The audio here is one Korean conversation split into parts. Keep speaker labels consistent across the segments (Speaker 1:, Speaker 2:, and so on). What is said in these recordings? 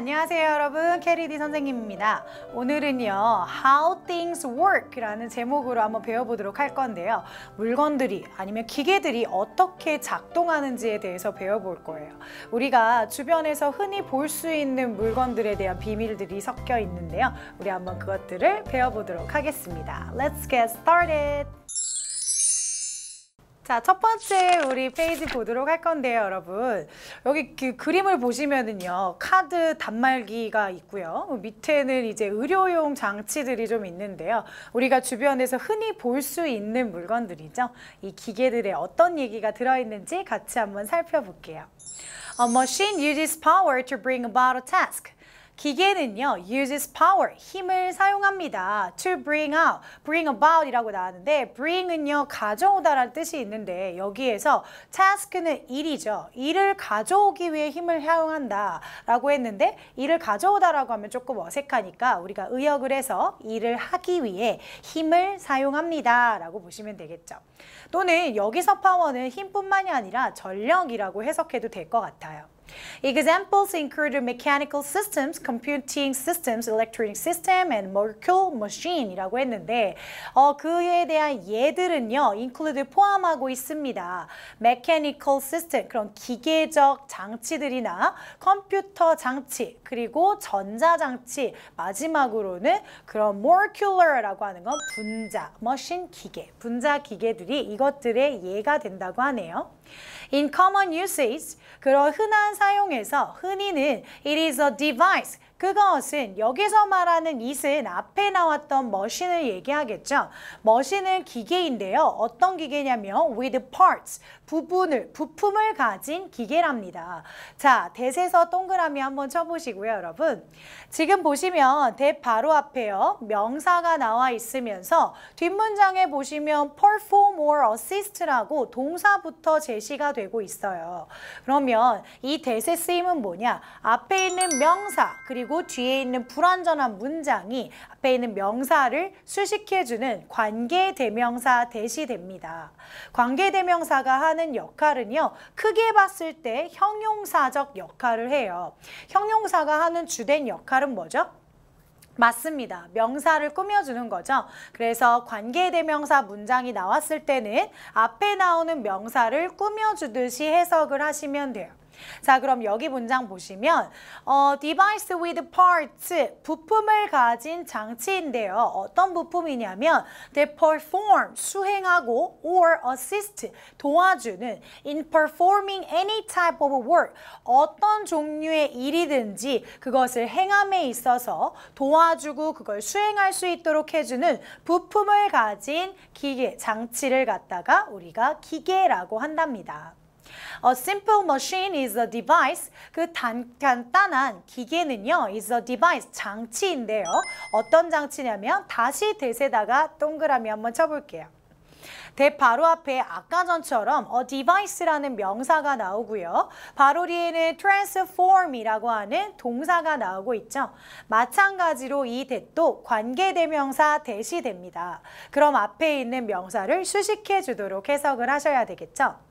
Speaker 1: 안녕하세요 여러분 캐리디 선생님입니다 오늘은요 How Things Work 라는 제목으로 한번 배워보도록 할 건데요 물건들이 아니면 기계들이 어떻게 작동하는지에 대해서 배워볼 거예요 우리가 주변에서 흔히 볼 수 있는 물건들에 대한 비밀들이 섞여 있는데요 우리 한번 그것들을 배워보도록 하겠습니다 Let's get started! 자, 첫 번째 우리 페이지 보도록 할 건데요, 여러분. 여기 그 그림을 보시면은요, 카드 단말기가 있고요. 밑에는 이제 의료용 장치들이 좀 있는데요. 우리가 주변에서 흔히 볼 수 있는 물건들이죠. 이기계들에 어떤 얘기가 들어있는지 같이 한번 살펴볼게요. A machine uses power to bring about a task. 기계는요, uses power, 힘을 사용합니다. to bring out, bring about 이라고 나왔는데 bring은요, 가져오다라는 뜻이 있는데 여기에서 task는 일이죠. 일을 가져오기 위해 힘을 사용한다 라고 했는데 일을 가져오다라고 하면 조금 어색하니까 우리가 의역을 해서 일을 하기 위해 힘을 사용합니다 라고 보시면 되겠죠. 또는 여기서 파워는 힘뿐만이 아니라 전력이라고 해석해도 될 것 같아요. Examples include mechanical systems, computing systems, electronic system, and molecule machine이라고 했는데 어, 그에 대한 예들은요, include 포함하고 있습니다. mechanical system, 그런 기계적 장치들이나 컴퓨터 장치, 그리고 전자장치, 마지막으로는 그런 molecular라고 하는 건 분자, 머신 기계, 분자 기계들이 이것들의 예가 된다고 하네요. In common usage, 그런 흔한 사용에서 흔히는 it is a device, 그것은 여기서 말하는 it은 앞에 나왔던 머신을 얘기하겠죠. 머신은 기계인데요. 어떤 기계냐면 with parts, 부분을 부품을 가진 기계랍니다. 자, 대세서 동그라미 한번 쳐보시고요, 여러분. 지금 보시면 대 바로 앞에요. 명사가 나와 있으면서 뒷문장에 보시면 perform or assist라고 동사부터 제시가 되고 있어요. 그러면 이 대세 쓰임은 뭐냐? 앞에 있는 명사 그리고 뒤에 있는 불완전한 문장이 앞에 있는 명사를 수식해주는 관계대명사 대시됩니다. 관계대명사가 하는 하는 역할은요. 크게 봤을 때 형용사적 역할을 해요. 형용사가 하는 주된 역할은 뭐죠? 맞습니다. 명사를 꾸며주는 거죠. 그래서 관계대명사 문장이 나왔을 때는 앞에 나오는 명사를 꾸며주듯이 해석을 하시면 돼요. 자, 그럼 여기 문장 보시면 어, device with parts, 부품을 가진 장치인데요. 어떤 부품이냐면 they perform, 수행하고 or assist, 도와주는 in performing any type of work, 어떤 종류의 일이든지 그것을 행함에 있어서 도와주고 그걸 수행할 수 있도록 해주는 부품을 가진 기계, 장치를 갖다가 우리가 기계라고 한답니다. A simple machine is a device. 그 단, 간단한 기계는요. is a device. 장치인데요. 어떤 장치냐면 다시 대세다가 동그라미 한번 쳐볼게요. 대 바로 앞에 아까 전처럼 a device라는 명사가 나오고요. 바로 뒤에는 transform이라고 하는 동사가 나오고 있죠. 마찬가지로 이 대도 관계대명사 대시됩니다. 그럼 앞에 있는 명사를 수식해 주도록 해석을 하셔야 되겠죠.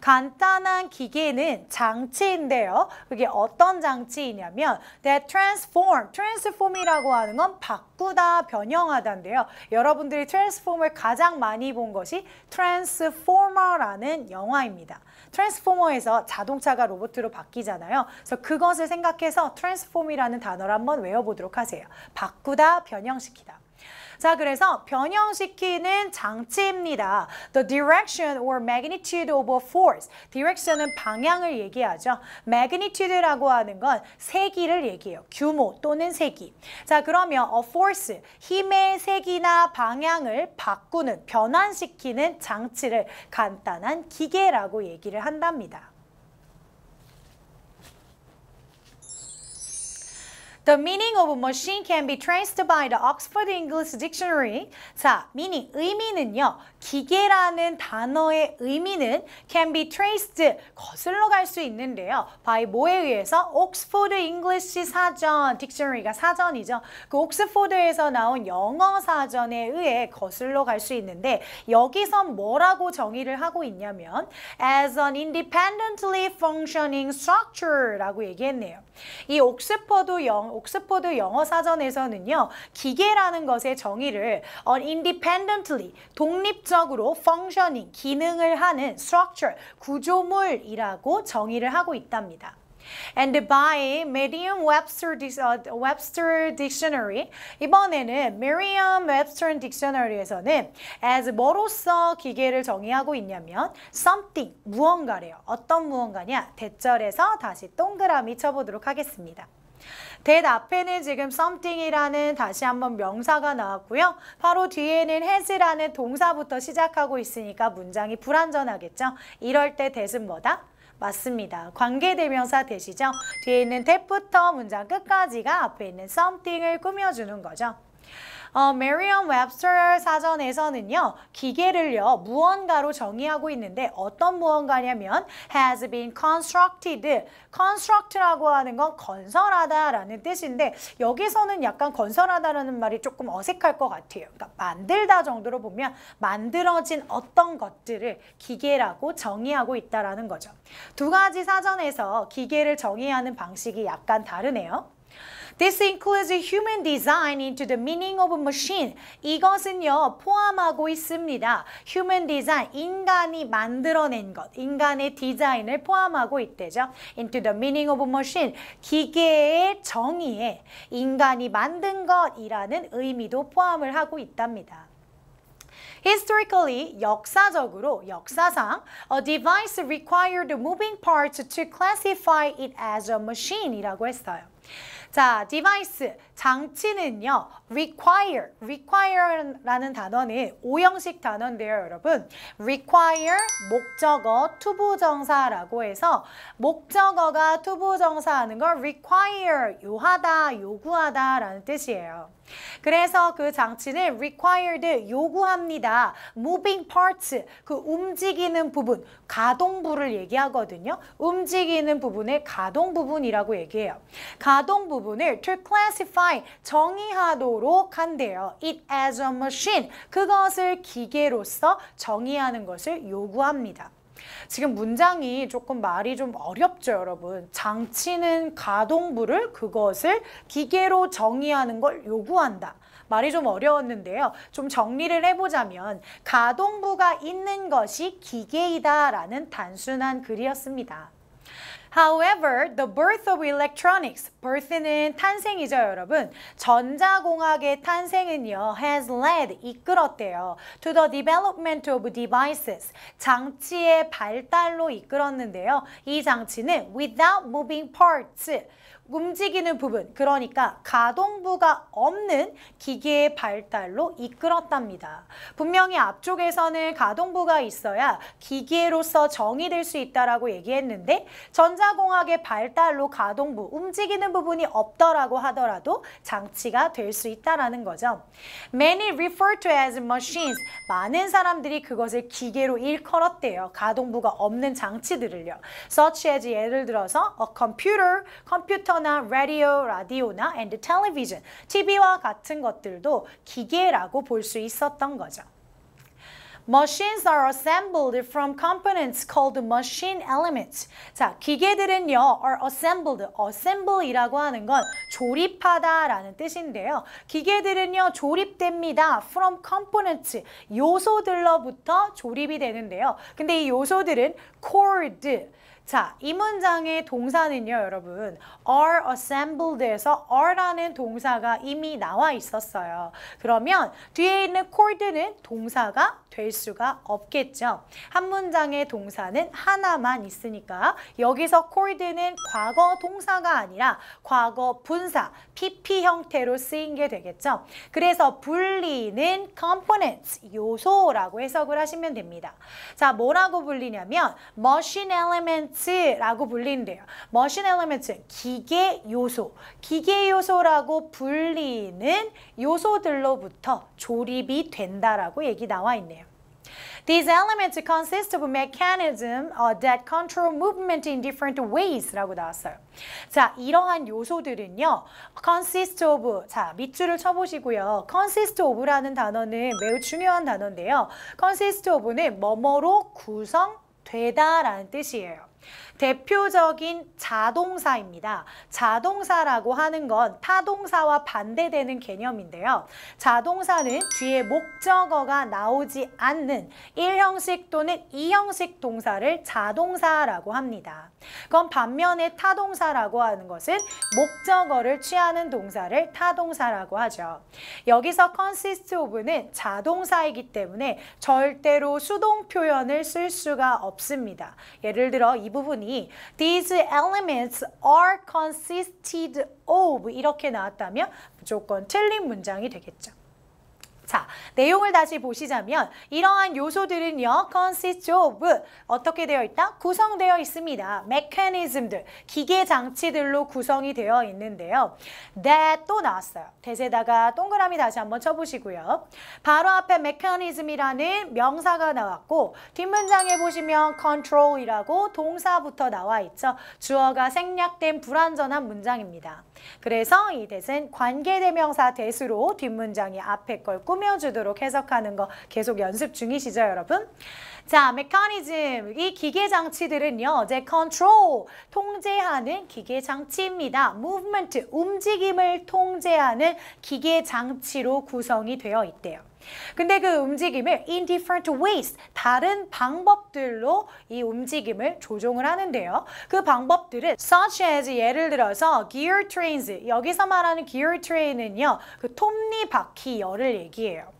Speaker 1: 간단한 기계는 장치인데요. 그게 어떤 장치이냐면 that 네, transform, transform이라고 하는 건 바꾸다, 변형하다인데요. 여러분들이 transform을 가장 많이 본 것이 transformer라는 영화입니다. 트랜스포머에서 자동차가 로봇으로 바뀌잖아요. 그래서 그것을 생각해서 트랜스폼이라는 단어를 한번 외워보도록 하세요. 바꾸다, 변형시키다. 자, 그래서 변형시키는 장치입니다. The direction or magnitude of a force. direction은 방향을 얘기하죠. magnitude라고 하는 건 세기를 얘기해요. 규모 또는 세기. 자, 그러면 a force, 힘의 세기나 방향을 바꾸는, 변환시키는 장치를 간단한 기계라고 얘기를 한답니다. The meaning of machine can be traced by the Oxford English Dictionary. 자, meaning, 의미는요. 기계라는 단어의 의미는 can be traced, 거슬러 갈 수 있는데요. by 뭐에 의해서? 옥스포드 잉글리시 사전, 딕셔너리가 사전이죠. 그 옥스포드에서 나온 영어 사전에 의해 거슬러 갈 수 있는데 여기서 뭐라고 정의를 하고 있냐면 as an independently functioning structure라고 얘기했네요. 이옥스포드 영, 옥스퍼드 영어 사전에서는요. 기계라는 것의 정의를 an independently, 독립 목적으로 functioning, 기능을 하는 structure, 구조물이라고 정의를 하고 있답니다. And by Merriam Webster, Webster Dictionary 이번에는 Merriam Webster Dictionary에서는 as 뭐로서 기계를 정의하고 있냐면 something 무언가래요. 어떤 무언가냐 대절에서 다시 동그라미 쳐보도록 하겠습니다. that 앞에는 지금 something이라는 다시 한번 명사가 나왔고요. 바로 뒤에는 has라는 동사부터 시작하고 있으니까 문장이 불완전하겠죠. 이럴 때 that은 뭐다? 맞습니다. 관계대명사 되시죠 뒤에 있는 that부터 문장 끝까지가 앞에 있는 something을 꾸며주는 거죠. 어, 메리엄 웹스터 사전에서는요. 기계를요. 무언가로 정의하고 있는데 어떤 무언가냐면 has been constructed. construct라고 하는 건 건설하다라는 뜻인데 여기서는 약간 건설하다라는 말이 조금 어색할 것 같아요. 그러니까 만들다 정도로 보면 만들어진 어떤 것들을 기계라고 정의하고 있다라는 거죠. 두 가지 사전에서 기계를 정의하는 방식이 약간 다르네요. This includes a human design into the meaning of a machine. 이것은요, 포함하고 있습니다. human design, 인간이 만들어낸 것, 인간의 디자인을 포함하고 있대죠. into the meaning of machine, 기계의 정의에 인간이 만든 것이라는 의미도 포함을 하고 있답니다. Historically, 역사적으로, 역사상, a device required moving parts to classify it as a machine이라고 했어요. 자, 디바이스, 장치는요. require, require라는 단어는 오형식 단어인데요, 여러분. require, 목적어, 투부정사라고 해서 목적어가 투부정사하는 걸 require, 요하다, 요구하다라는 뜻이에요. 그래서 그 장치는 required, 요구합니다. moving parts, 그 움직이는 부분, 가동부를 얘기하거든요. 움직이는 부분의 가동 부분이라고 얘기해요. 가동 부분을 to classify, 정의하도록 되도록 한대요. It as a machine. 그것을 기계로서 정의하는 것을 요구합니다. 지금 문장이 조금 말이 좀 어렵죠, 여러분. 장치는 가동부를 그것을 기계로 정의하는 걸 요구한다. 말이 좀 어려웠는데요. 좀 정리를 해보자면 가동부가 있는 것이 기계이다라는 단순한 글이었습니다. However, the birth of electronics, birth는 탄생이죠, 여러분. 전자공학의 탄생은요, has led, 이끌었대요. To the development of devices, 장치의 발달로 이끌었는데요. 이 장치는 without moving parts, 움직이는 부분, 그러니까 가동부가 없는 기계의 발달로 이끌었답니다. 분명히 앞쪽에서는 가동부가 있어야 기계로서 정의될 수 있다라고 얘기했는데 전자공학의 발달로 가동부, 움직이는 부분이 없더라고 하더라도 장치가 될 수 있다라는 거죠. Many refer to as machines. 많은 사람들이 그것을 기계로 일컬었대요. 가동부가 없는 장치들을요. Such as 예를 들어서 a computer, 컴퓨터 컴퓨터나 라디오, 라디오나 and television, TV와 같은 것들도 기계라고 볼 수 있었던 거죠. Machines are assembled from components called machine elements. 자, 기계들은요, are assembled, assemble이라고 하는 건 조립하다라는 뜻인데요. 기계들은요, 조립됩니다. from components, 요소들로부터 조립이 되는데요. 근데 이 요소들은 cord, 자, 이 문장의 동사는요, 여러분. are assembled에서 are라는 동사가 이미 나와 있었어요. 그러면 뒤에 있는 cord는 동사가 될 수가 없겠죠. 한 문장의 동사는 하나만 있으니까 여기서 콜드는 과거 동사가 아니라 과거 분사, PP 형태로 쓰인 게 되겠죠. 그래서 불리는 components, 요소라고 해석을 하시면 됩니다. 자, 뭐라고 불리냐면 machine e l e m e n t 라고 불리는데요. machine e l e m e n t 기계 요소, 기계 요소라고 불리는 요소들로부터 조립이 된다라고 얘기 나와 있네요. These elements consist of mechanism that control movement in different ways라고 나왔어요. 자, 이러한 요소들은요. consist of 자, 밑줄을 쳐보시고요. consist of라는 단어는 매우 중요한 단어인데요. consist of는 뭐뭐로 구성되다라는 뜻이에요. 대표적인 자동사입니다. 자동사라고 하는 건 타동사와 반대되는 개념인데요. 자동사는 뒤에 목적어가 나오지 않는 1형식 또는 2형식 동사를 자동사라고 합니다. 그럼 반면에 타동사라고 하는 것은 목적어를 취하는 동사를 타동사라고 하죠. 여기서 consist of는 자동사이기 때문에 절대로 수동 표현을 쓸 수가 없습니다. 예를 들어 이 부분이 봤더니 these elements are consisted of 이렇게 나왔다면 무조건 틀린 문장이 되겠죠. 자, 내용을 다시 보시자면 이러한 요소들은요. c o n s i s t of 어떻게 되어 있다? 구성되어 있습니다. 메커니즘들, 기계 장치들로 구성이 되어 있는데요. that 또 나왔어요. 대세다가 동그라미 다시 한번 쳐보시고요. 바로 앞에 메커니즘이라는 명사가 나왔고 뒷문장에 보시면 control이라고 동사부터 나와 있죠. 주어가 생략된 불완전한 문장입니다. 그래서 이 대신 관계대명사 대수로 뒷문장이 앞에 걸 꾸며주도록 해석하는 거 계속 연습 중이시죠 여러분? 자, 메커니즘. 이 기계 장치들은요. 이제 컨트롤, 통제하는 기계 장치입니다. 무브먼트, 움직임을 통제하는 기계 장치로 구성이 되어 있대요. 근데 그 움직임을 in different ways, 다른 방법들로 이 움직임을 조종을 하는데요. 그 방법들은 such as 예를 들어서 gear trains, 여기서 말하는 gear train은요. 그 톱니바퀴 열을 얘기해요.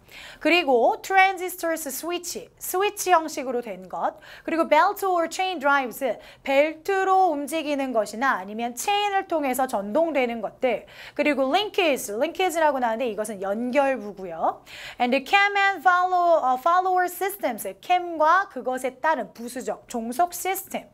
Speaker 1: 그리고 transistors 스위치, 스위치 형식으로 된 것, 그리고 belt or chain drives, 벨트로 움직이는 것이나 아니면 체인을 통해서 전동되는 것들, 그리고 linkages, linkages라고 나왔는데 이것은 연결부고요. and cam and follow, uh, follower systems, 캠과 그것에 따른 부수적, 종속 시스템,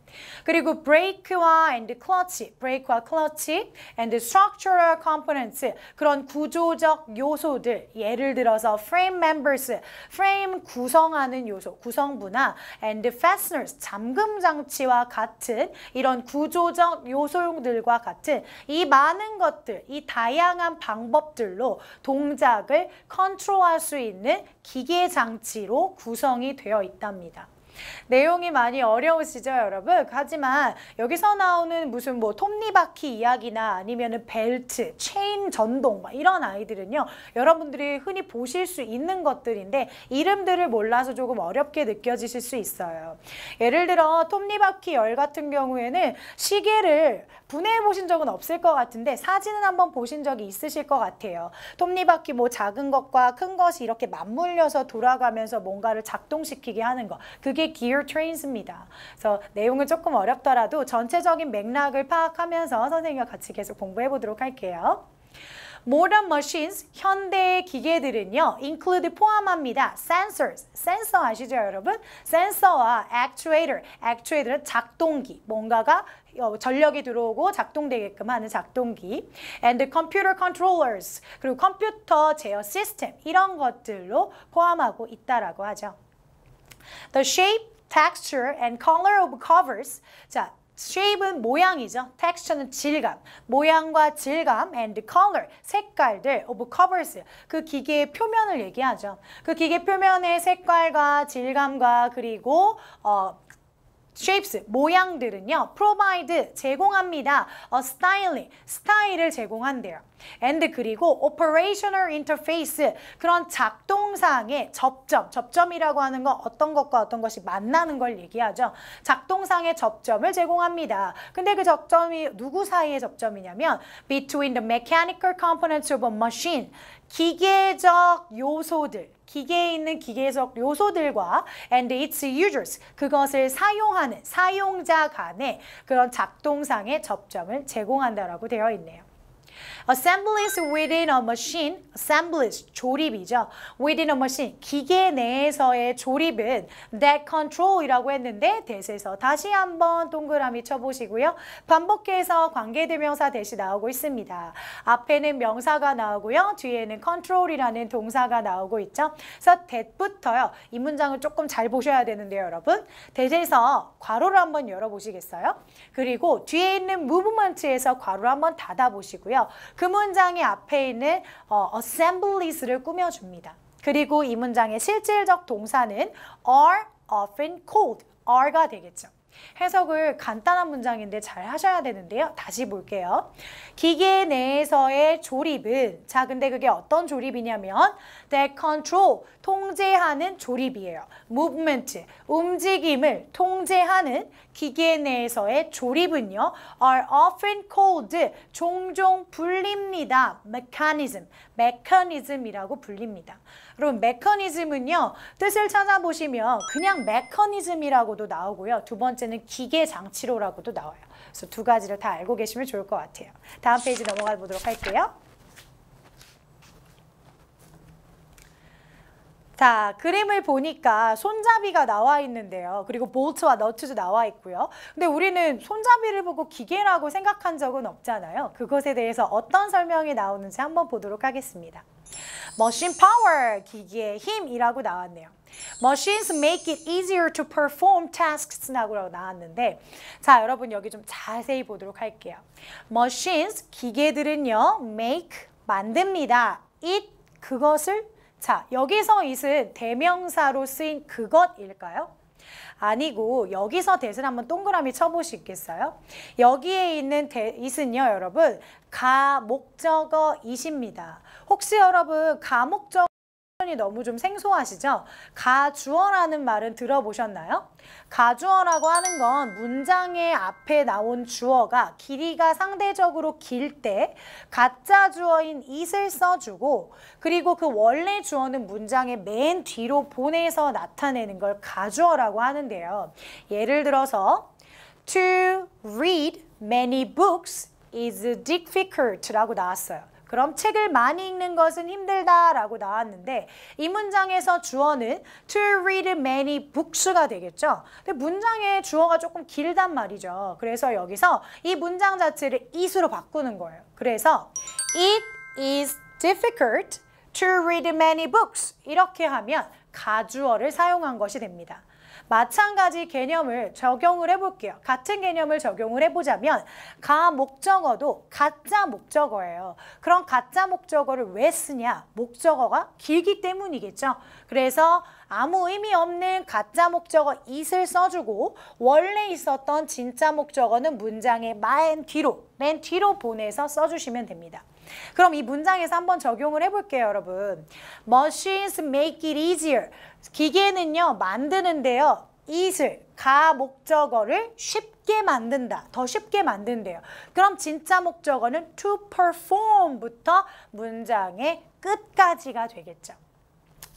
Speaker 1: 그리고 break와 and clutch, break와 clutch, and structural components, 그런 구조적 요소들, 예를 들어서 frame member, members, 프레임 구성하는 요소, 구성부나 and fasteners, 잠금 장치와 같은 이런 구조적 요소들과 같은 이 많은 것들, 이 다양한 방법들로 동작을 컨트롤할 수 있는 기계 장치로 구성이 되어 있답니다. 내용이 많이 어려우시죠, 여러분? 하지만 여기서 나오는 무슨 뭐 톱니바퀴 이야기나 아니면은 벨트, 체인 전동 막 이런 아이들은요. 여러분들이 흔히 보실 수 있는 것들인데 이름들을 몰라서 조금 어렵게 느껴지실 수 있어요. 예를 들어 톱니바퀴 열 같은 경우에는 시계를 분해해 보신 적은 없을 것 같은데 사진은 한번 보신 적이 있으실 것 같아요. 톱니바퀴 뭐 작은 것과 큰 것이 이렇게 맞물려서 돌아가면서 뭔가를 작동시키게 하는 것. 그게 기 e 트레인스입니다 그래서 내용은 조금 어렵더라도 전체적인 맥락을 파악하면서 선생님과 같이 계속 공부해 보도록 할게요. modern machines, 현대의 기계들은요. include 포함합니다. sensors, 센서 아시죠 여러분? 센서와 actuator, actuator은 작동기, 뭔가가 전력이 들어오고 작동되게끔 하는 작동기 and the computer controllers 그리고 컴퓨터 제어 시스템 이런 것들로 포함하고 있다라고 하죠. The shape, texture and color of covers 자 shape은 모양이죠. texture는 질감, 모양과 질감 and color, 색깔들 of covers, 그 기계의 표면을 얘기하죠. 그 기계 표면의 색깔과 질감과 그리고 어, shapes, 모양들은요. provide, 제공합니다. 어, styling, 스타일을 제공한대요. and 그리고 operational interface 그런 작동상의 접점, 접점이라고 하는 건 어떤 것과 어떤 것이 만나는 걸 얘기하죠. 작동상의 접점을 제공합니다. 근데 그 접점이 누구 사이의 접점이냐면 between the mechanical components of a machine 기계적 요소들 기계에 있는 기계적 요소들과 and its users 그것을 사용하는 사용자 간의 그런 작동상의 접점을 제공한다라고 되어 있네요. Assemblies within a machine, assemblies, 조립이죠. within a machine, 기계 내에서의 조립은 that control이라고 했는데 대세에서 다시 한번 동그라미 쳐보시고요. 반복해서 관계대명사 대시 나오고 있습니다. 앞에는 명사가 나오고요. 뒤에는 control이라는 동사가 나오고 있죠. 그래서 that부터요. 이 문장을 조금 잘 보셔야 되는데요, 여러분. 대세에서 괄호를 한번 열어보시겠어요? 그리고 뒤에 있는 movement에서 괄호를 한번 닫아보시고요. 그 문장의 앞에 있는 어, assemblies를 꾸며줍니다. 그리고 이 문장의 실질적 동사는 are often called, are가 되겠죠. 해석을 간단한 문장인데 잘 하셔야 되는데요. 다시 볼게요. 기계 내에서의 조립은 자 근데 그게 어떤 조립이냐면 that control, 통제하는 조립이에요. movement, 움직임을 통제하는 기계 내에서의 조립은요. are often called, 종종 불립니다. mechanism, mechanism이라고 불립니다. 그럼 mechanism은요. 뜻을 찾아보시면 그냥 mechanism이라고도 나오고요. 두 번째는 기계 장치로라고도 나와요. 그래서 두 가지를 다 알고 계시면 좋을 것 같아요. 다음 페이지 넘어가 보도록 할게요. 자, 그림을 보니까 손잡이가 나와 있는데요. 그리고 볼트와 너트도 나와 있고요. 근데 우리는 손잡이를 보고 기계라고 생각한 적은 없잖아요. 그것에 대해서 어떤 설명이 나오는지 한번 보도록 하겠습니다. 머신 파워, 기계의 힘이라고 나왔네요. Machines make it easier to perform tasks 라고 나왔는데 자 여러분 여기 좀 자세히 보도록 할게요. Machines, 기계들은요, make, 만듭니다. it, 그것을 자, 여기서 이은 대명사로 쓰인 그것일까요? 아니고 여기서 대신 한번 동그라미 쳐보시겠어요? 여기에 있는 대, 이은요 여러분 가 목적어 이십니다. 혹시 여러분 가 목적어 표현이 너무 좀 생소하시죠? 가주어라는 말은 들어보셨나요? 가주어라고 하는 건 문장의 앞에 나온 주어가 길이가 상대적으로 길 때 가짜 주어인 it을 써주고 그리고 그 원래 주어는 문장의 맨 뒤로 보내서 나타내는 걸 가주어라고 하는데요. 예를 들어서 to read many books is difficult 라고 나왔어요. 그럼 책을 많이 읽는 것은 힘들다라고 나왔는데 이 문장에서 주어는 to read many books가 되겠죠. 근데 문장의 주어가 조금 길단 말이죠. 그래서 여기서 이 문장 자체를 it으로 바꾸는 거예요. 그래서 it is difficult to read many books 이렇게 하면 가주어를 사용한 것이 됩니다. 마찬가지 개념을 적용을 해볼게요. 같은 개념을 적용을 해보자면 가 목적어도 가짜 목적어예요. 그럼 가짜 목적어를 왜 쓰냐? 목적어가 길기 때문이겠죠. 그래서 아무 의미 없는 가짜 목적어 it을 써주고 원래 있었던 진짜 목적어는 문장의 맨 뒤로, 맨 뒤로 보내서 써주시면 됩니다. 그럼 이 문장에서 한번 적용을 해볼게요, 여러분. Machines make it easier. 기계는요, 만드는데요. 이슬, 가 목적어를 쉽게 만든다. 더 쉽게 만든대요. 그럼 진짜 목적어는 to perform부터 문장의 끝까지가 되겠죠.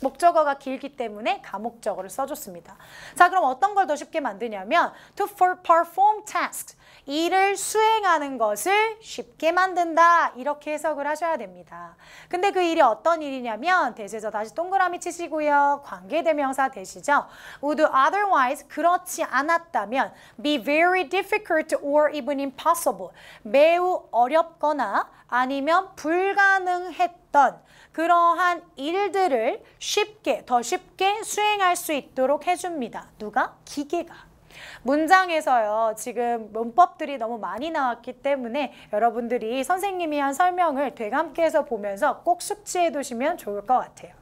Speaker 1: 목적어가 길기 때문에 가목적어를 써줬습니다. 자 그럼 어떤 걸 더 쉽게 만드냐면 to for perform tasks 일을 수행하는 것을 쉽게 만든다 이렇게 해석을 하셔야 됩니다. 근데 그 일이 어떤 일이냐면 대제죠 다시 동그라미 치시고요. 관계대명사 되시죠. would otherwise 그렇지 않았다면 be very difficult or even impossible 매우 어렵거나 아니면 불가능했 있었 그러한 일들을 쉽게 더 쉽게 수행할 수 있도록 해줍니다. 누가? 기계가. 문장에서요. 지금 문법들이 너무 많이 나왔기 때문에 여러분들이 선생님이 한 설명을 되감께서 보면서 꼭 숙지해 두시면 좋을 것 같아요.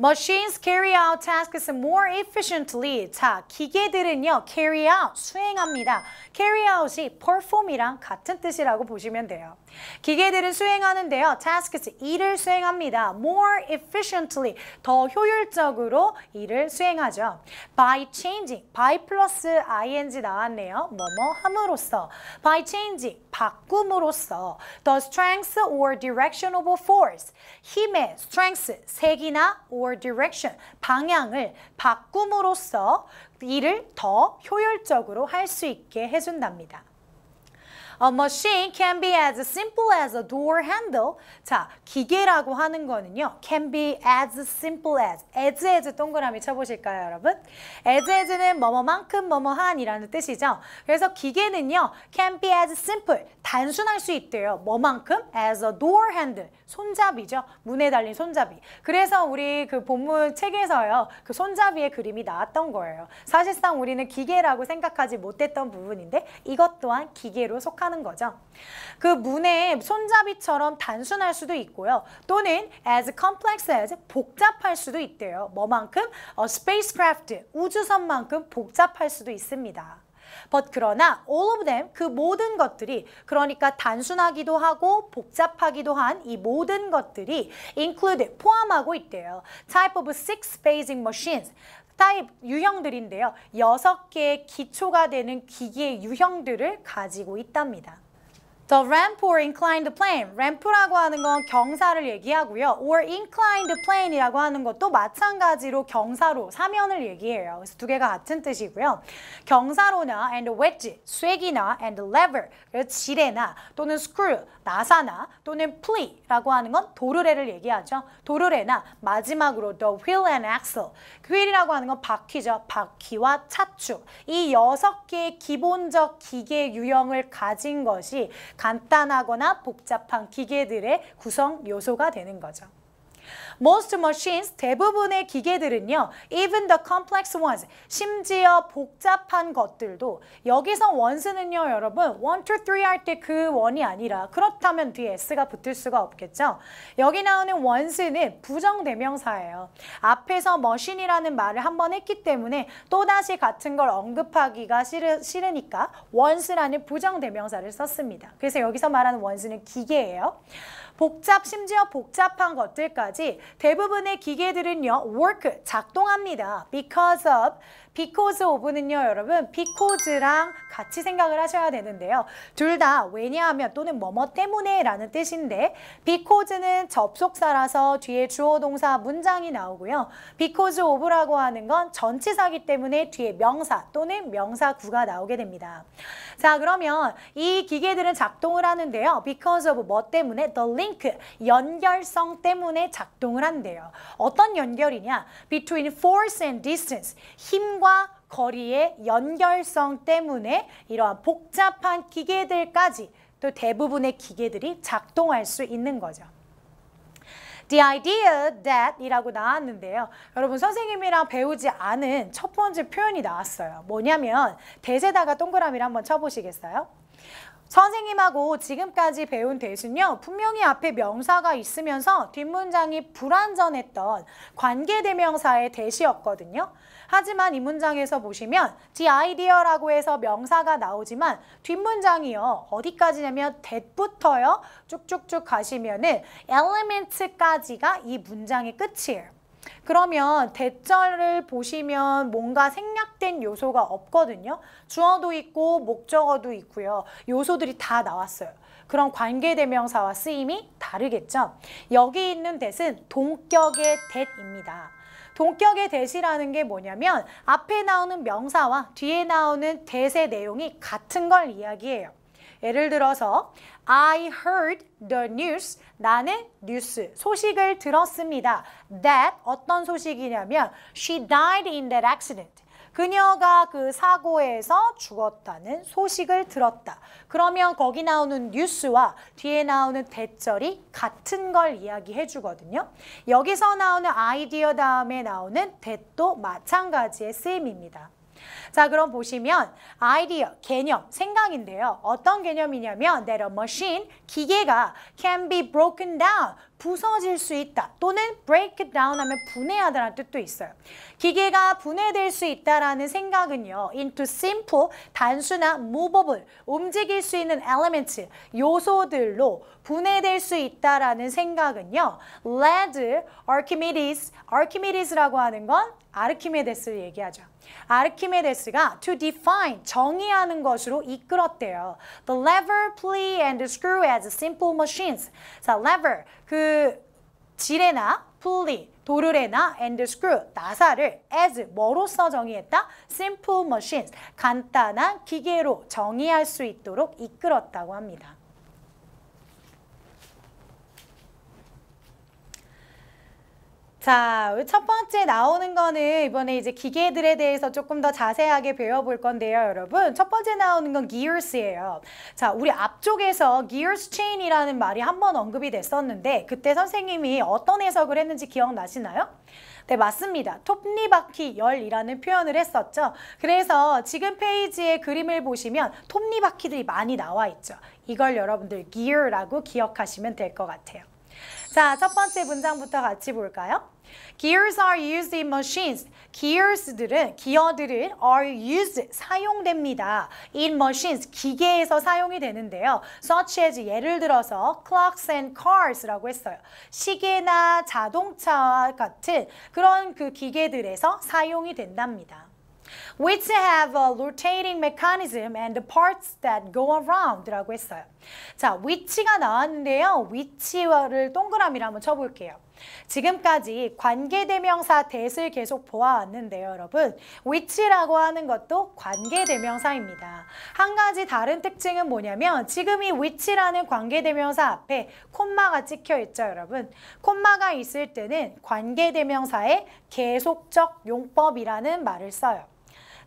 Speaker 1: Machines carry out tasks more efficiently. 자, 기계들은요, carry out, 수행합니다. carry out이 perform이랑 같은 뜻이라고 보시면 돼요. 기계들은 수행하는데요, tasks, 일을 수행합니다. more efficiently, 더 효율적으로 일을 수행하죠. by changing, by 플러스 ing 나왔네요. 뭐뭐 함으로써, by changing, 바꿈으로써, the strength or direction of a force, 힘의 strength, 색이나 or or direction, 방향을 바꿈으로써 일을 더 효율적으로 할 수 있게 해준답니다. A machine can be as simple as a door handle. 자, 기계라고 하는 거는요. can be as simple as. as as 동그라미 쳐보실까요, 여러분? as as는 뭐뭐만큼 뭐뭐한이라는 뜻이죠. 그래서 기계는요. can be as simple. 단순할 수 있대요. 뭐만큼? as a door handle. 손잡이죠. 문에 달린 손잡이. 그래서 우리 그 본문 책에서요. 그 손잡이의 그림이 나왔던 거예요. 사실상 우리는 기계라고 생각하지 못했던 부분인데 이것 또한 기계로 속한 하는 거죠. 그 문의 손잡이처럼 단순할 수도 있고요. 또는 as complex as 복잡할 수도 있대요. 뭐만큼? 어, spacecraft, 우주선만큼 복잡할 수도 있습니다. But 그러나 all of them 그 모든 것들이 그러니까 단순하기도 하고 복잡하기도 한 이 모든 것들이 include 포함하고 있대요. Type of six phasing machines 타입 유형들인데요. 여섯 개의 기초가 되는 기기의 유형들을 가지고 있답니다. The ramp or inclined plane. ramp라고 하는 건 경사를 얘기하고요. or inclined plane이라고 하는 것도 마찬가지로 경사로, 사면을 얘기해요. 그래서 두 개가 같은 뜻이고요. 경사로나 and wedge, 쇠기나 and lever, 지뢰나 또는 screw, 나사나 또는 plee라고 하는 건 도르래를 얘기하죠. 도르래나 마지막으로 the wheel and axle. 그 휠이라고 하는 건 바퀴죠. 바퀴와 차축. 이 여섯 개의 기본적 기계 유형을 가진 것이 간단하거나 복잡한 기계들의 구성 요소가 되는 거죠. Most machines, 대부분의 기계들은요. Even the complex ones, 심지어 복잡한 것들도 여기서 원스는요, 여러분. 1, 2, 3 할 때 그 원이 아니라 그렇다면 뒤에 s가 붙을 수가 없겠죠. 여기 나오는 원스는 부정대명사예요. 앞에서 머신이라는 말을 한 번 했기 때문에 또다시 같은 걸 언급하기가 싫으, 싫으니까 원스라는 부정대명사를 썼습니다. 그래서 여기서 말하는 원스는 기계예요. 복잡 심지어 복잡한 것들까지 대부분의 기계들은요 work 작동합니다. because of because of는요, 여러분 because랑 같이 생각을 하셔야 되는데요. 둘 다 왜냐하면 또는 뭐뭐 때문에 라는 뜻인데 because는 접속사라서 뒤에 주어 동사 문장이 나오고요. because of라고 하는 건 전치사기 때문에 뒤에 명사 또는 명사구가 나오게 됩니다. 자, 그러면 이 기계들은 작동을 하는데요. because of 뭐 때문에 the link 연결성 때문에 작동을 한대요. 어떤 연결이냐? between force and distance 힘 사과 거리의 연결성 때문에 이러한 복잡한 기계들까지 또 대부분의 기계들이 작동할 수 있는 거죠. The idea that 이라고 나왔는데요. 여러분 선생님이랑 배우지 않은 첫 번째 표현이 나왔어요. 뭐냐면 대세다가 동그라미를 한번 쳐보시겠어요? 선생님하고 지금까지 배운 대신요 분명히 앞에 명사가 있으면서 뒷문장이 불완전했던 관계대명사의 대시였거든요. 하지만 이 문장에서 보시면 the idea라고 해서 명사가 나오지만 뒷문장이요. 어디까지냐면 that부터요. 쭉쭉쭉 가시면은 element까지가 이 문장의 끝이에요. 그러면 대절을 보시면 뭔가 생략된 요소가 없거든요. 주어도 있고 목적어도 있고요. 요소들이 다 나왔어요. 그럼 관계대명사와 쓰임이 다르겠죠. 여기 있는 대은 동격의 대입니다. 동격의 대시라는 게 뭐냐면 앞에 나오는 명사와 뒤에 나오는 대세 내용이 같은 걸 이야기해요. 예를 들어서 I heard the news. 나는 뉴스, 소식을 들었습니다. That 어떤 소식이냐면 she died in that accident. 그녀가 그 사고에서 죽었다는 소식을 들었다. 그러면 거기 나오는 뉴스와 뒤에 나오는 대절이 같은 걸 이야기해 주거든요. 여기서 나오는 아이디어 다음에 나오는 대도 마찬가지의 쓰임입니다. 자 그럼 보시면 아이디어, 개념, 생각인데요. 어떤 개념이냐면 that a machine, 기계가 can be broken down, 부서질 수 있다 또는 break down 하면 분해하다라는 뜻도 있어요. 기계가 분해될 수 있다라는 생각은요. into simple, 단순한 movable, 움직일 수 있는 elements, 요소들로 분해될 수 있다라는 생각은요. led Archimedes, Archimedes라고 하는 건 아르키메데스를 얘기하죠. 아르키메데스가 to define, 정의하는 것으로 이끌었대요. The lever, pulley, and screw as simple machines. 자, lever, 그 지레나, pulley, 도르레나, and screw, 나사를 as, 뭐로서 정의했다? simple machines, 간단한 기계로 정의할 수 있도록 이끌었다고 합니다. 자, 첫 번째 나오는 거는 이번에 이제 기계들에 대해서 조금 더 자세하게 배워볼 건데요, 여러분. 첫 번째 나오는 건 gears예요. 자, 우리 앞쪽에서 gears chain이라는 말이 한 번 언급이 됐었는데 그때 선생님이 어떤 해석을 했는지 기억나시나요? 네, 맞습니다. 톱니바퀴 열이라는 표현을 했었죠. 그래서 지금 페이지에 그림을 보시면 톱니바퀴들이 많이 나와 있죠. 이걸 여러분들 gear라고 기억하시면 될 것 같아요. 자, 첫 번째 문장부터 같이 볼까요? Gears are used in machines. Gears들은, 기어들은 are used, 사용됩니다. In machines, 기계에서 사용이 되는데요. such as 예를 들어서 clocks and cars라고 했어요. 시계나 자동차 같은 그런 그 기계들에서 사용이 된답니다. which have a rotating mechanism and the parts that go around라고 했어요. 자, 위치가 나왔는데요. 위치를 동그라미로 한번 쳐볼게요. 지금까지 관계대명사 대을 계속 보아왔는데요, 여러분. 위치라고 하는 것도 관계대명사입니다. 한 가지 다른 특징은 뭐냐면 지금 이 위치라는 관계대명사 앞에 콤마가 찍혀있죠, 여러분. 콤마가 있을 때는 관계대명사의 계속적 용법이라는 말을 써요.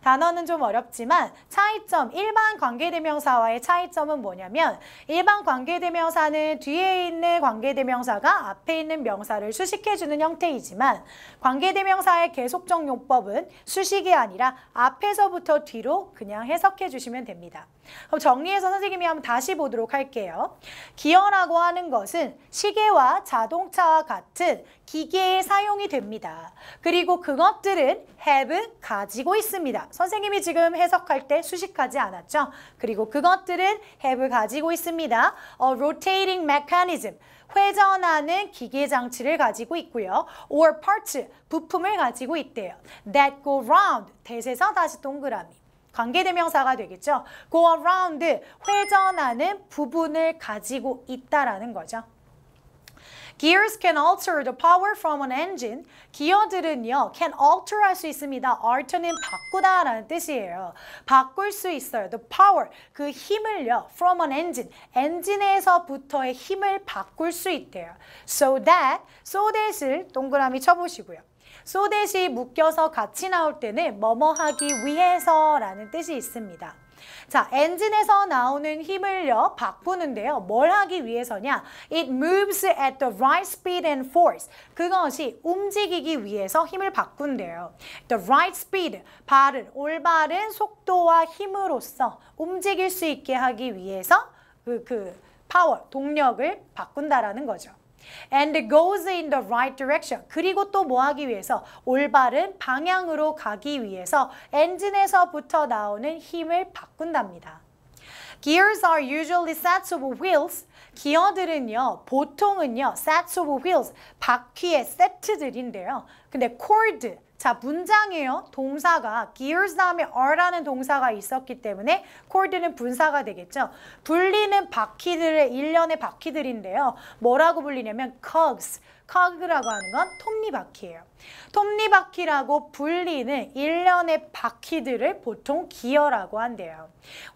Speaker 1: 단어는 좀 어렵지만 차이점, 일반 관계대명사와의 차이점은 뭐냐면 일반 관계대명사는 뒤에 있는 관계대명사가 앞에 있는 명사를 수식해주는 형태이지만 관계대명사의 계속적 용법은 수식이 아니라 앞에서부터 뒤로 그냥 해석해 주시면 됩니다. 그럼 정리해서 선생님이 한번 다시 보도록 할게요. 기어라고 하는 것은 시계와 자동차와 같은 기계에 사용이 됩니다. 그리고 그것들은 have, 가지고 있습니다. 선생님이 지금 해석할 때 수식하지 않았죠? 그리고 그것들은 have, 가지고 있습니다. A rotating mechanism. 회전하는 기계 장치를 가지고 있고요. or parts, 부품을 가지고 있대요. that go round, 대세서 다시 동그라미. 관계대명사가 되겠죠. go around, 회전하는 부분을 가지고 있다라는 거죠. Gears can alter the power from an engine. 기어들은요, can alter 할 수 있습니다. alter는 바꾸다 라는 뜻이에요. 바꿀 수 있어요. The power, 그 힘을요, from an engine. 엔진에서부터의 힘을 바꿀 수 있대요. So that, so that을 동그라미 쳐보시고요. so that이 묶여서 같이 나올 때는 뭐뭐 하기 위해서 라는 뜻이 있습니다. 자, 엔진에서 나오는 힘을요 바꾸는데요. 뭘 하기 위해서냐? It moves at the right speed and force. 그것이 움직이기 위해서 힘을 바꾼대요. The right speed, 바른, 올바른 속도와 힘으로써 움직일 수 있게 하기 위해서 그, 그 파워, 동력을 바꾼다라는 거죠. and goes in the right direction. 그리고 또 뭐 하기 위해서 올바른 방향으로 가기 위해서 엔진에서부터 나오는 힘을 바꾼답니다. Gears are usually sets of wheels. 기어들은요, 보통은요, sets of wheels, 바퀴의 세트들인데요. 근데 cord, 자, 문장이에요. 동사가 gears 다음에 are라는 동사가 있었기 때문에 cord는 분사가 되겠죠. 불리는 바퀴들의 일련의 바퀴들인데요. 뭐라고 불리냐면 cogs, 카그라고 하는 건 톱니바퀴예요. 톱니바퀴라고 불리는 일련의 바퀴들을 보통 기어라고 한대요.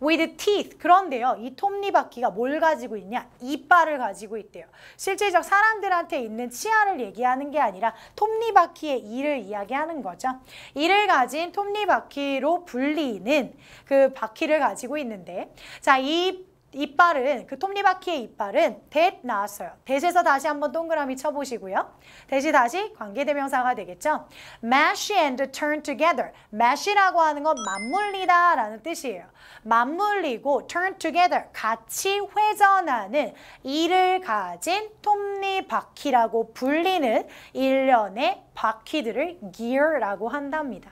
Speaker 1: With teeth. 그런데요. 이 톱니바퀴가 뭘 가지고 있냐? 이빨을 가지고 있대요. 실제적 사람들한테 있는 치아를 얘기하는 게 아니라 톱니바퀴의 이를 이야기하는 거죠. 이를 가진 톱니바퀴로 불리는 그 바퀴를 가지고 있는데 자, 이 이빨은 그 톱니바퀴의 이빨은 that 나왔어요. that에서 다시 한번 동그라미 쳐보시고요. that이 다시 관계대명사가 되겠죠. mash and turn together. mash라고 하는 건 맞물리다 라는 뜻이에요. 맞물리고 turn together 같이 회전하는 이를 가진 톱니바퀴라고 불리는 일련의 바퀴들을 gear라고 한답니다.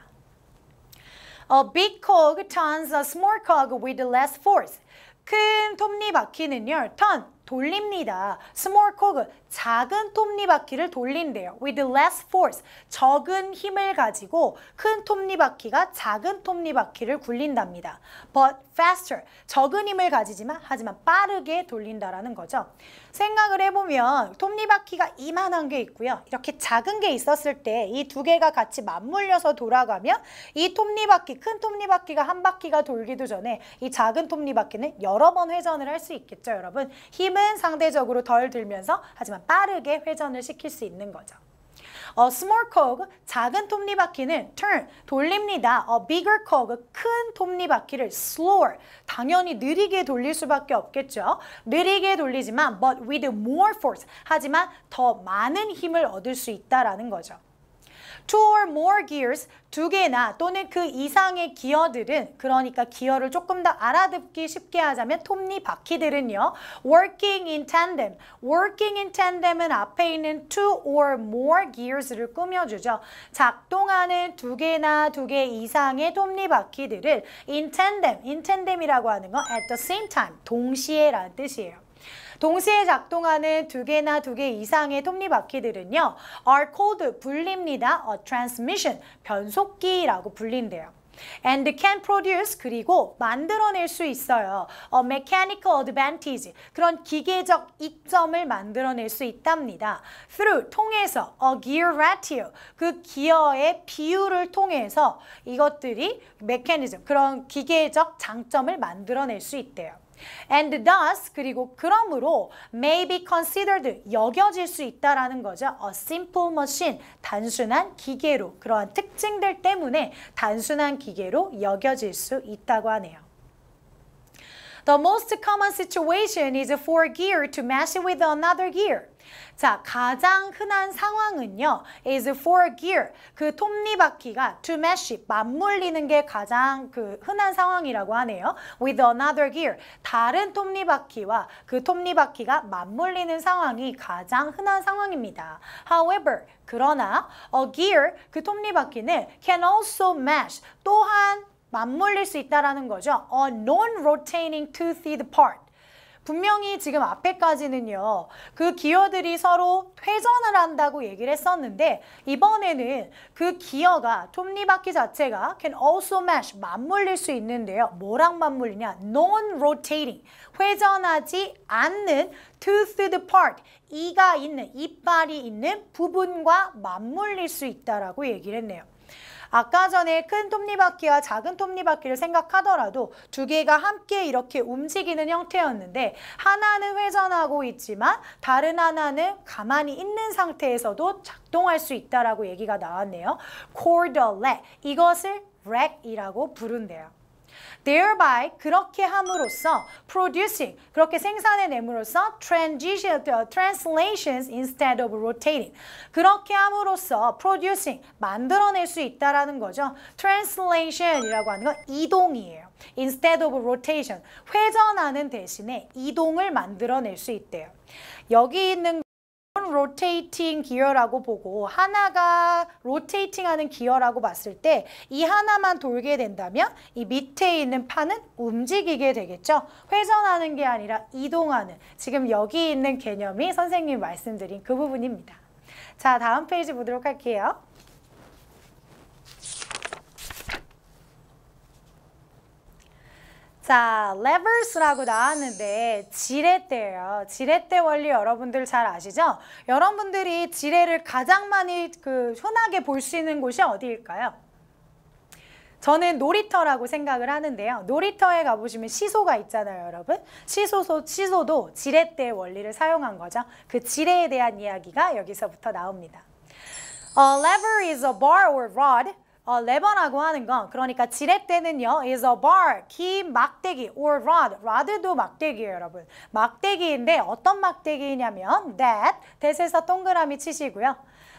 Speaker 1: A big cog turns a small cog with less force. 큰 톱니바퀴는요, 턴, 돌립니다. Small cog, 작은 톱니바퀴를 돌린대요. With less force, 적은 힘을 가지고 큰 톱니바퀴가 작은 톱니바퀴를 굴린답니다. But faster, 적은 힘을 가지지만 하지만 빠르게 돌린다라는 거죠. 생각을 해보면 톱니바퀴가 이만한 게 있고요. 이렇게 작은 게 있었을 때 이 두 개가 같이 맞물려서 돌아가면 이 톱니바퀴, 큰 톱니바퀴가 한 바퀴가 돌기도 전에 이 작은 톱니바퀴는 여러 번 회전을 할 수 있겠죠, 여러분. 힘 힘은 상대적으로 덜 들면서 하지만 빠르게 회전을 시킬 수 있는 거죠. A 어, small cog, 작은 톱니바퀴는 turn, 돌립니다. A 어, bigger cog, 큰 톱니바퀴를 slower, 당연히 느리게 돌릴 수밖에 없겠죠. 느리게 돌리지만 but with more force, 하지만 더 많은 힘을 얻을 수 있다라는 거죠. two or more gears 두 개나 또는 그 이상의 기어들은 그러니까 기어를 조금 더 알아듣기 쉽게 하자면 톱니 바퀴들은요. working in tandem. working in tandem은 앞에 있는 two or more gears를 꾸며주죠. 작동하는 두 개나 두 개 이상의 톱니 바퀴들을 in tandem, in tandem이라고 하는 건 at the same time, 동시에라는 뜻이에요. 동시에 작동하는 두 개나 두 개 이상의 톱니바퀴들은요. are called 불립니다. a transmission, 변속기라고 불린대요. and can produce 그리고 만들어낼 수 있어요. a mechanical advantage 그런 기계적 이점을 만들어낼 수 있답니다. through 통해서 a gear ratio 그 기어의 비율을 통해서 이것들이 메커니즘 그런 기계적 장점을 만들어낼 수 있대요. And thus, 그리고 그러므로 may be considered, 여겨질 수 있다라는 거죠. A simple machine, 단순한 기계로, 그러한 특징들 때문에 단순한 기계로 여겨질 수 있다고 하네요. The most common situation is for a gear to m a t c h with another gear. 자, 가장 흔한 상황은요. is for gear. 그 톱니바퀴가 to mesh, 맞물리는 게 가장 그 흔한 상황이라고 하네요. with another gear. 다른 톱니바퀴와 그 톱니바퀴가 맞물리는 상황이 가장 흔한 상황입니다. however, 그러나 a gear, 그 톱니바퀴는 can also mesh, 또한 맞물릴 수 있다는 라 거죠. a non-rotating toothed part. 분명히 지금 앞에까지는요. 그 기어들이 서로 회전을 한다고 얘기를 했었는데 이번에는 그 기어가 톱니바퀴 자체가 can also mesh, 맞물릴 수 있는데요. 뭐랑 맞물리냐? non-rotating, 회전하지 않는 toothed part, 이가 있는, 이빨이 있는 부분과 맞물릴 수 있다라고 얘기를 했네요. 아까 전에 큰 톱니바퀴와 작은 톱니바퀴를 생각하더라도 두 개가 함께 이렇게 움직이는 형태였는데 하나는 회전하고 있지만 다른 하나는 가만히 있는 상태에서도 작동할 수 있다라고 얘기가 나왔네요. c o r d l e g 이것을 rack이라고 부른대요. thereby 그렇게 함으로써 producing 그렇게 생산해냄으로써 transition translations instead of rotating 그렇게 함으로써 producing 만들어낼 수 있다라는 거죠. translation이라고 하는 건 이동이에요. instead of rotation 회전하는 대신에 이동을 만들어낼 수 있대요. 여기 있는 non-rotating 기어라고 보고 하나가 로테이팅하는 기어라고 봤을 때 이 하나만 돌게 된다면 이 밑에 있는 판은 움직이게 되겠죠. 회전하는 게 아니라 이동하는 지금 여기 있는 개념이 선생님 말씀드린 그 부분입니다. 자, 다음 페이지 보도록 할게요. 자, levers라고 나왔는데 지렛대예요. 지렛대 원리 여러분들 잘 아시죠? 여러분들이 지렛을 가장 많이 그 흔하게 볼 수 있는 곳이 어디일까요? 저는 놀이터라고 생각을 하는데요. 놀이터에 가보시면 시소가 있잖아요, 여러분. 시소소, 시소도 지렛대 원리를 사용한 거죠. 그 지렛에 대한 이야기가 여기서부터 나옵니다. A lever is a bar or rod 어, 레버라고 하는 건 그러니까 지렛대는요 is a bar, 긴 막대기 or rod, rod도 막대기예요 여러분 막대기인데 어떤 막대기냐면 that, that에서 동그라미 치시고요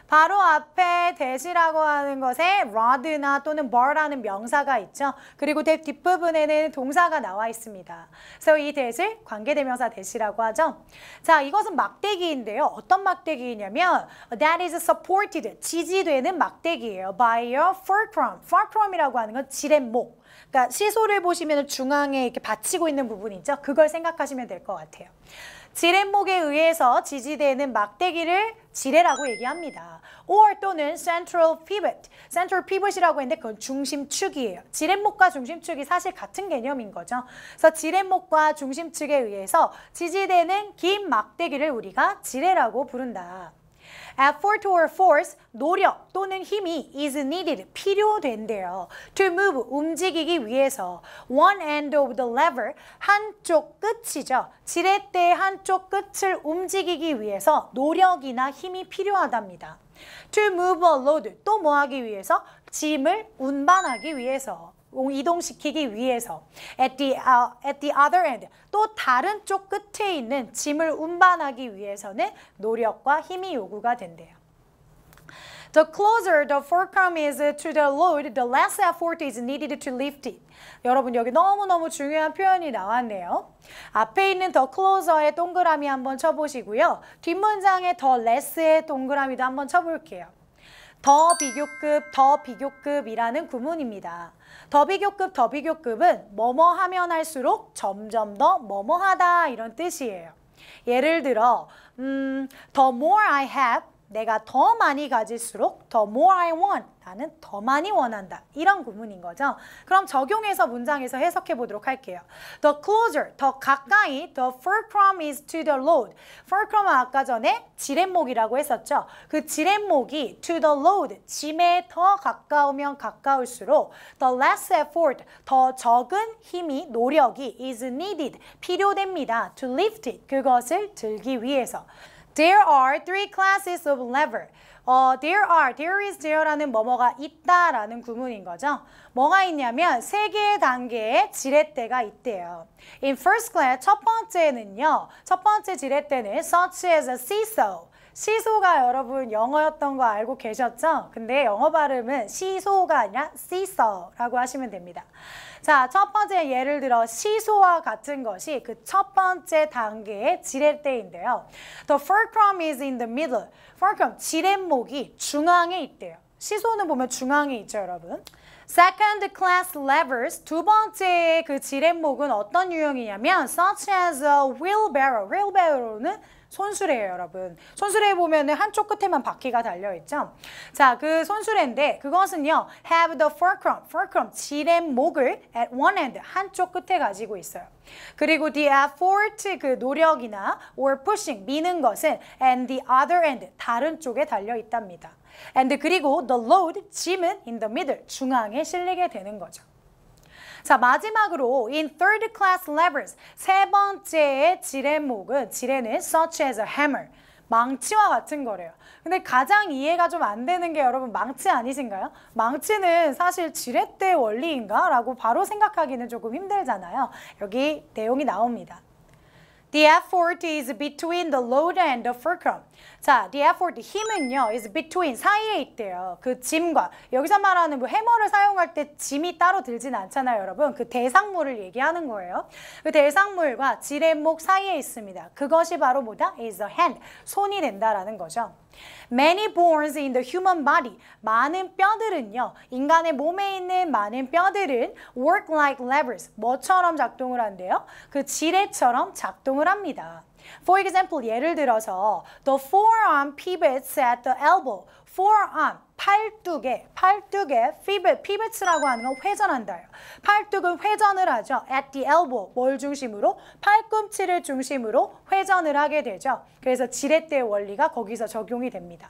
Speaker 1: 바로 앞에 대시라고 하는 것에 r a t 나 또는 m o r 라는 명사가 있죠. 그리고 대 뒷부분에는 동사가 나와 있습니다. 그래서 이 대실 관계대명사 대시라고 하죠. 자, 이것은 막대기인데요. 어떤 막대기이냐면 that is supported, 지지되는 막대기예요. by your fulcrum. fulcrum이라고 하는 건 지렛목. 그러니까 시소를 보시면 중앙에 이렇게 받치고 있는 부분 있죠. 그걸 생각하시면 될 것 같아요. 지렛목에 의해서 지지되는 막대기를 지뢰라고 얘기합니다. or 또는 central pivot. central pivot이라고 했는데 그건 중심축이에요. 지렛목과 중심축이 사실 같은 개념인 거죠. 그래서 지렛목과 중심축에 의해서 지지되는 긴 막대기를 우리가 지뢰라고 부른다. effort or force, 노력 또는 힘이 is needed, 필요된대요. to move, 움직이기 위해서 one end of the lever, 한쪽 끝이죠. 지렛대 한쪽 끝을 움직이기 위해서 노력이나 힘이 필요하답니다. to move a load, 또 뭐 하기 위해서? 짐을 운반하기 위해서 이동시키기 위해서 at the, uh, at the other end 또 다른 쪽 끝에 있는 짐을 운반하기 위해서는 노력과 힘이 요구가 된대요. The closer the f u l c r m is to the load, the less effort is needed to lift it. 여러분 여기 너무너무 중요한 표현이 나왔네요. 앞에 있는 더 클로저의 동그라미 한번 쳐보시고요. 뒷문장의 더 레스의 동그라미도 한번 쳐볼게요. 더 비교급, 더 비교급이라는 구문입니다. 더비교급 더비교급은 뭐뭐 하면 할수록 점점 더 뭐뭐하다 이런 뜻이에요. 예를 들어 음, The more I have, 내가 더 많이 가질수록 더 more I want 나는 더 많이 원한다 이런 구문인 거죠 그럼 적용해서 문장에서 해석해 보도록 할게요 The closer 더 가까이 the fur from is to the load fur from은 아까 전에 지렛목이라고 했었죠 그 지렛목이 to the load 짐에 더 가까우면 가까울수록 the less effort 더 적은 힘이 노력이 is needed 필요됩니다 to lift it 그것을 들기 위해서 There are three classes of lever. 어, there are, there is there라는 뭐뭐가 있다라는 구문인 거죠. 뭐가 있냐면 세 개의 단계의 지렛대가 있대요. In first class 첫 번째는요. 첫 번째 지렛대는 such as a seesaw. 시소가 여러분 영어였던 거 알고 계셨죠? 근데 영어 발음은 시소가 아니라 시서라고 하시면 됩니다. 자, 첫 번째 예를 들어 시소와 같은 것이 그 첫 번째 단계의 지렛대인데요. The fulcrum is in the middle. fulcrum, 지렛목이 중앙에 있대요. 시소는 보면 중앙에 있죠, 여러분. Second class levers, 두 번째 그 지렛목은 어떤 유형이냐면 such as a wheelbarrow, wheelbarrow는 손수레예요, 여러분. 손수레 보면은 한쪽 끝에만 바퀴가 달려 있죠. 자, 그 손수레인데 그것은요. have the fulcrum, fulcrum 지렛목을 at one end 한쪽 끝에 가지고 있어요. 그리고 the effort 그 노력이나 or pushing 미는 것은 and the other end 다른 쪽에 달려 있답니다. and 그리고 the load 짐은 in the middle 중앙에 실리게 되는 거죠. 자, 마지막으로 in third class levers 세 번째의 지렛목은 지렛는 such as a hammer 망치와 같은 거래요. 근데 가장 이해가 좀 안 되는 게 여러분 망치 아니신가요? 망치는 사실 지렛대 원리인가? 라고 바로 생각하기는 조금 힘들잖아요. 여기 내용이 나옵니다. The effort is between the load and the fulcrum. 자, the e f f o 힘은요, is between, 사이에 있대요. 그 짐과. 여기서 말하는 뭐 해머를 사용할 때 짐이 따로 들진 않잖아요, 여러분. 그 대상물을 얘기하는 거예요. 그 대상물과 지렛목 사이에 있습니다. 그것이 바로 뭐다? is the hand, 손이 된다라는 거죠. Many bones in the human body. 많은 뼈들은요. 인간의 몸에 있는 많은 뼈들은 work like levers. 뭐처럼 작동을 한대요? 그 지뢰처럼 작동을 합니다. For example, 예를 들어서 the forearm pivots at the elbow. forearm, 팔뚝에, 팔뚝에 pivot, pivots라고 하는 건 회전한다요. 팔뚝은 회전을 하죠. at the elbow, 뭘 중심으로? 팔꿈치를 중심으로 회전을 하게 되죠. 그래서 지렛대 원리가 거기서 적용이 됩니다.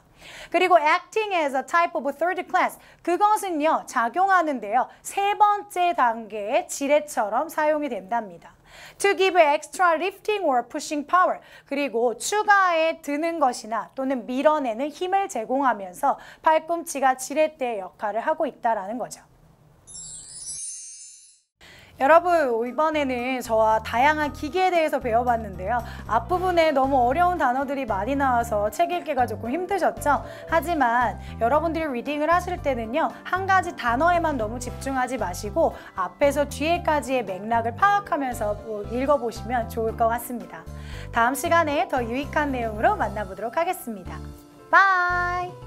Speaker 1: 그리고 acting as a type of third class, 그것은요, 작용하는데요. 세 번째 단계의 지렛처럼 사용이 된답니다. to give extra lifting or pushing power 그리고 추가에 드는 것이나 또는 밀어내는 힘을 제공하면서 팔꿈치가 지렛대 의 역할을 하고 있다라는 거죠. 여러분 이번에는 저와 다양한 기계에 대해서 배워봤는데요. 앞부분에 너무 어려운 단어들이 많이 나와서 책 읽기가 조금 힘드셨죠? 하지만 여러분들이 리딩을 하실 때는요. 한 가지 단어에만 너무 집중하지 마시고 앞에서 뒤에까지의 맥락을 파악하면서 읽어보시면 좋을 것 같습니다. 다음 시간에 더 유익한 내용으로 만나보도록 하겠습니다. 바이!